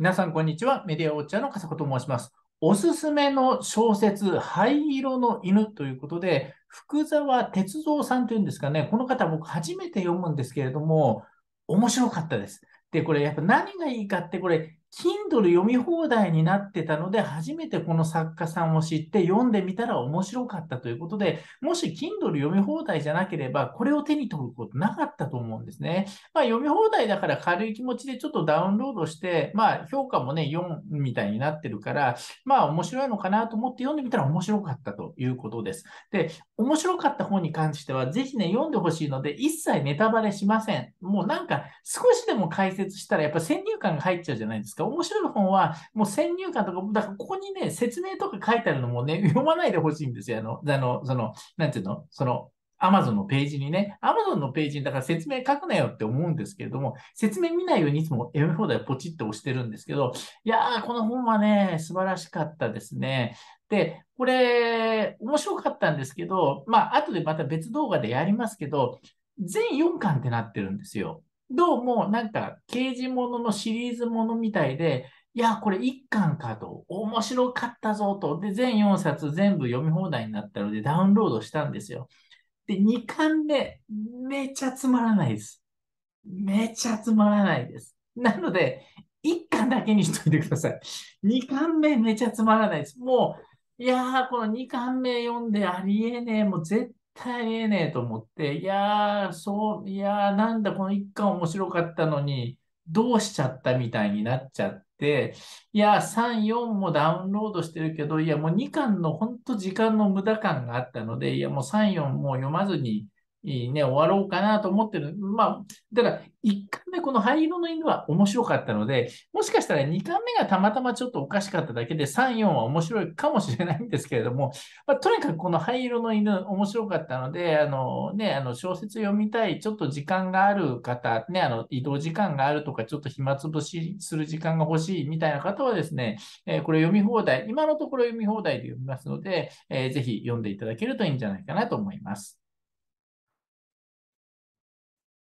皆さん、こんにちは。メディアウォッチャーの笠子と申します。おすすめの小説、灰色の犬ということで、福沢哲三さんというんですかね、この方、僕初めて読むんですけれども、面白かったです。で、これ、やっぱ何がいいかって、これ、Kindle 読み放題になってたので、初めてこの作家さんを知って読んでみたら面白かったということで、もし Kindle 読み放題じゃなければ、これを手に取ることなかったと思うんです。んですね。まあ、読み放題だから軽い気持ちでちょっとダウンロードして、まあ、評価もね、4みたいになってるから、まあ、面白いのかなと思って読んでみたら面白かったということです。で、面白かった本に関しては、ぜひね、読んでほしいので、一切ネタバレしません。もうなんか、少しでも解説したら、やっぱ先入観が入っちゃうじゃないですか。面白い本は、もう先入観とか、だからここにね、説明とか書いてあるのもね、読まないでほしいんですよ。あの、あの、その、なんていうのその、アマゾンのページにね、アマゾンのページにだから説明書くなよって思うんですけれども、説明見ないようにいつも読み放題ポチって押してるんですけど、いやー、この本はね、素晴らしかったですね。で、これ、面白かったんですけど、まあ、後でまた別動画でやりますけど、全4巻ってなってるんですよ。どうも、なんか、刑事もののシリーズものみたいで、いや、これ1巻かと、面白かったぞと、で、全4冊全部読み放題になったのでダウンロードしたんですよ。で、2巻目、めちゃつまらないです。めちゃつまらないです。なので、1巻だけにしといてください。2巻目めちゃつまらないです。もう、いやー、この2巻目読んでありえねえ、もう絶対ええねえと思って、いやー、そう、いやー、なんだこの1巻面白かったのに、どうしちゃったみたいになっちゃって、いや、3、4もダウンロードしてるけど、いや、もう2巻の本当時間の無駄感があったので、いや、もう3、4もう読まずにいいね、終わろうかなと思ってる。まあ、だから、1回目、この灰色の犬は面白かったので、もしかしたら2回目がたまたまちょっとおかしかっただけで、3、4は面白いかもしれないんですけれども、まあ、とにかくこの灰色の犬、面白かったので、あのね、あの小説読みたい、ちょっと時間がある方、ね、あの移動時間があるとか、ちょっと暇つぶしする時間が欲しいみたいな方はですね、えー、これ読み放題、今のところ読み放題で読みますので、えー、ぜひ読んでいただけるといいんじゃないかなと思います。